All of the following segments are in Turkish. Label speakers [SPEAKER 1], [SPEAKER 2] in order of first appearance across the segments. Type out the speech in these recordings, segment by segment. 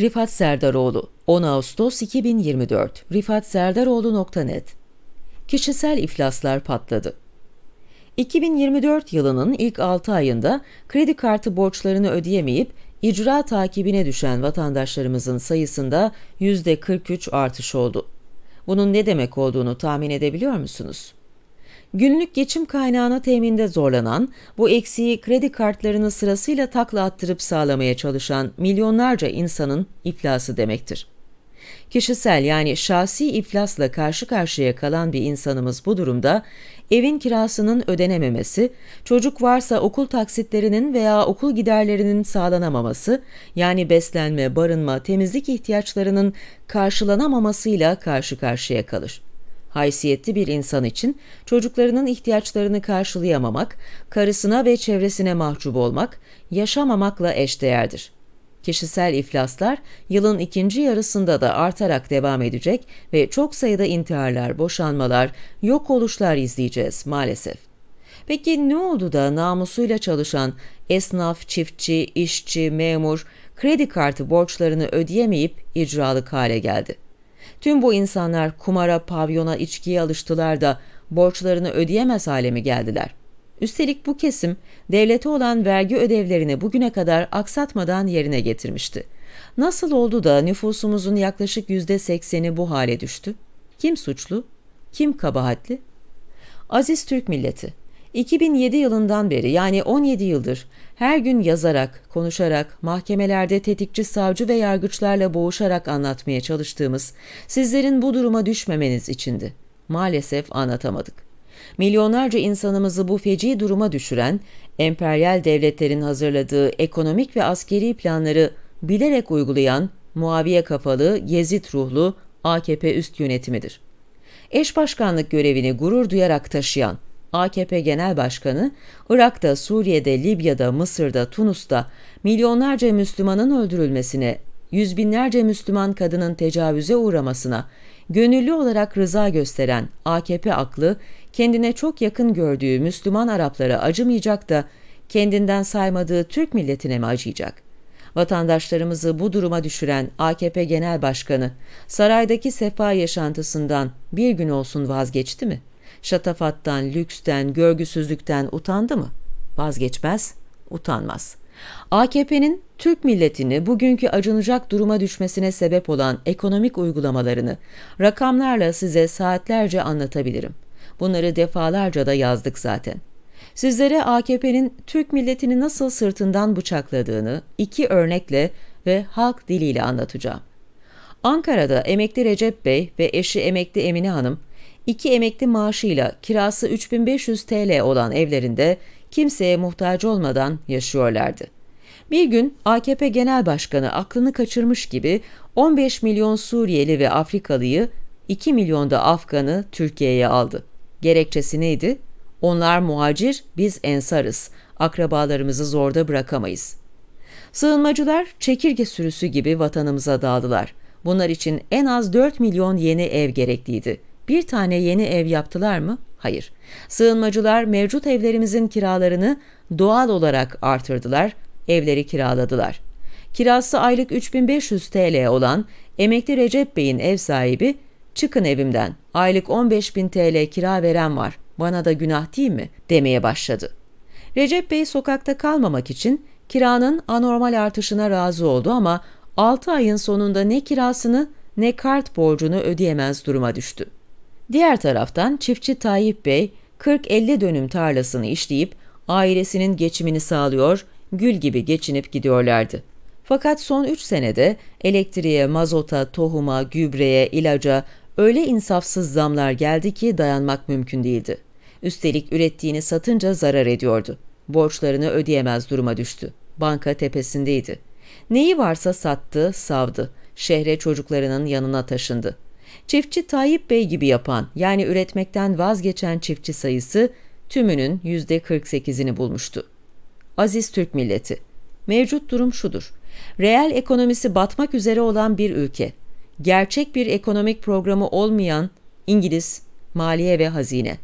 [SPEAKER 1] Rifat Serdaroğlu 10 Ağustos 2024 rifatserdaroğlu.net Kişisel iflaslar patladı. 2024 yılının ilk 6 ayında kredi kartı borçlarını ödeyemeyip icra takibine düşen vatandaşlarımızın sayısında %43 artış oldu. Bunun ne demek olduğunu tahmin edebiliyor musunuz? Günlük geçim kaynağına teminde zorlanan, bu eksiği kredi kartlarını sırasıyla takla attırıp sağlamaya çalışan milyonlarca insanın iflası demektir. Kişisel yani şahsi iflasla karşı karşıya kalan bir insanımız bu durumda evin kirasının ödenememesi, çocuk varsa okul taksitlerinin veya okul giderlerinin sağlanamaması, yani beslenme, barınma, temizlik ihtiyaçlarının karşılanamamasıyla karşı karşıya kalır. Haysiyetli bir insan için çocuklarının ihtiyaçlarını karşılayamamak, karısına ve çevresine mahcup olmak, yaşamamakla eşdeğerdir. Kişisel iflaslar yılın ikinci yarısında da artarak devam edecek ve çok sayıda intiharlar, boşanmalar, yok oluşlar izleyeceğiz maalesef. Peki ne oldu da namusuyla çalışan esnaf, çiftçi, işçi, memur kredi kartı borçlarını ödeyemeyip icralık hale geldi? Tüm bu insanlar kumara, pavyona, içkiye alıştılar da borçlarını ödeyemez hale mi geldiler? Üstelik bu kesim devlete olan vergi ödevlerini bugüne kadar aksatmadan yerine getirmişti. Nasıl oldu da nüfusumuzun yaklaşık yüzde sekseni bu hale düştü? Kim suçlu? Kim kabahatli? Aziz Türk milleti, 2007 yılından beri yani 17 yıldır her gün yazarak, konuşarak, mahkemelerde tetikçi savcı ve yargıçlarla boğuşarak anlatmaya çalıştığımız sizlerin bu duruma düşmemeniz içindi. Maalesef anlatamadık. Milyonlarca insanımızı bu feci duruma düşüren, emperyal devletlerin hazırladığı ekonomik ve askeri planları bilerek uygulayan Muaviye kafalı, Yezid ruhlu AKP üst yönetimidir. Eş başkanlık görevini gurur duyarak taşıyan, AKP Genel Başkanı, Irak'ta, Suriye'de, Libya'da, Mısır'da, Tunus'ta milyonlarca Müslümanın öldürülmesine, yüz binlerce Müslüman kadının tecavüze uğramasına, gönüllü olarak rıza gösteren AKP aklı, kendine çok yakın gördüğü Müslüman Araplara acımayacak da kendinden saymadığı Türk milletine mi acıyacak? Vatandaşlarımızı bu duruma düşüren AKP Genel Başkanı, saraydaki sefa yaşantısından bir gün olsun vazgeçti mi?'' Şatafattan, lüksten, görgüsüzlükten utandı mı? Vazgeçmez, utanmaz. AKP'nin Türk milletini bugünkü acınacak duruma düşmesine sebep olan ekonomik uygulamalarını rakamlarla size saatlerce anlatabilirim. Bunları defalarca da yazdık zaten. Sizlere AKP'nin Türk milletini nasıl sırtından bıçakladığını iki örnekle ve halk diliyle anlatacağım. Ankara'da emekli Recep Bey ve eşi emekli Emine Hanım iki emekli maaşıyla kirası 3500 TL olan evlerinde kimseye muhtaç olmadan yaşıyorlardı. Bir gün AKP Genel Başkanı aklını kaçırmış gibi 15 milyon Suriyeli ve Afrikalıyı 2 milyon da Afgan'ı Türkiye'ye aldı. Gerekçesi neydi? Onlar muhacir, biz ensarız. Akrabalarımızı zorda bırakamayız. Sığınmacılar çekirge sürüsü gibi vatanımıza dağıldılar. Bunlar için en az 4 milyon yeni ev gerekliydi. Bir tane yeni ev yaptılar mı? Hayır. Sığınmacılar mevcut evlerimizin kiralarını doğal olarak artırdılar, evleri kiraladılar. Kirası aylık 3500 TL olan emekli Recep Bey'in ev sahibi, çıkın evimden, aylık 15.000 TL kira veren var, bana da günah değil mi? demeye başladı. Recep Bey sokakta kalmamak için kiranın anormal artışına razı oldu ama 6 ayın sonunda ne kirasını ne kart borcunu ödeyemez duruma düştü. Diğer taraftan çiftçi Tayyip Bey 40-50 dönüm tarlasını işleyip ailesinin geçimini sağlıyor, gül gibi geçinip gidiyorlardı. Fakat son 3 senede elektriğe, mazota, tohuma, gübreye, ilaca öyle insafsız zamlar geldi ki dayanmak mümkün değildi. Üstelik ürettiğini satınca zarar ediyordu. Borçlarını ödeyemez duruma düştü. Banka tepesindeydi. Neyi varsa sattı, savdı. Şehre çocuklarının yanına taşındı. Çiftçi Tayyip Bey gibi yapan yani üretmekten vazgeçen çiftçi sayısı tümünün yüzde %48'ini bulmuştu. Aziz Türk milleti, mevcut durum şudur. Reel ekonomisi batmak üzere olan bir ülke, gerçek bir ekonomik programı olmayan İngiliz, Maliye ve Hazine,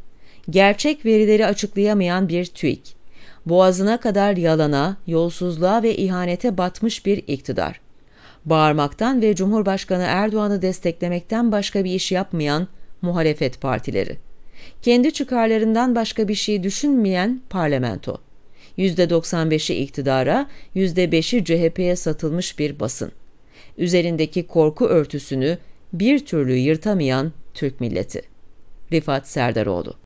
[SPEAKER 1] gerçek verileri açıklayamayan bir TÜİK, boğazına kadar yalana, yolsuzluğa ve ihanete batmış bir iktidar bağırmaktan ve Cumhurbaşkanı Erdoğan'ı desteklemekten başka bir iş yapmayan muhalefet partileri. Kendi çıkarlarından başka bir şey düşünmeyen parlamento. %95'i iktidara, %5'i CHP'ye satılmış bir basın. Üzerindeki korku örtüsünü bir türlü yırtamayan Türk milleti. Rifat Serdaroğlu